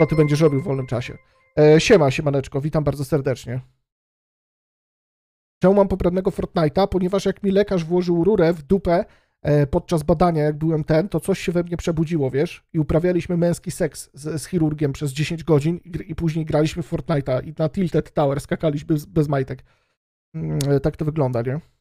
co ty będziesz robił w wolnym czasie. E, siema, siemaneczko, witam bardzo serdecznie. Czemu mam poprawnego Fortnite'a? Ponieważ jak mi lekarz włożył rurę w dupę e, podczas badania, jak byłem ten, to coś się we mnie przebudziło, wiesz? I uprawialiśmy męski seks z, z chirurgiem przez 10 godzin i, i później graliśmy w Fortnite'a i na Tilted Tower skakaliśmy bez, bez majtek. Mm, e, tak to wygląda, nie?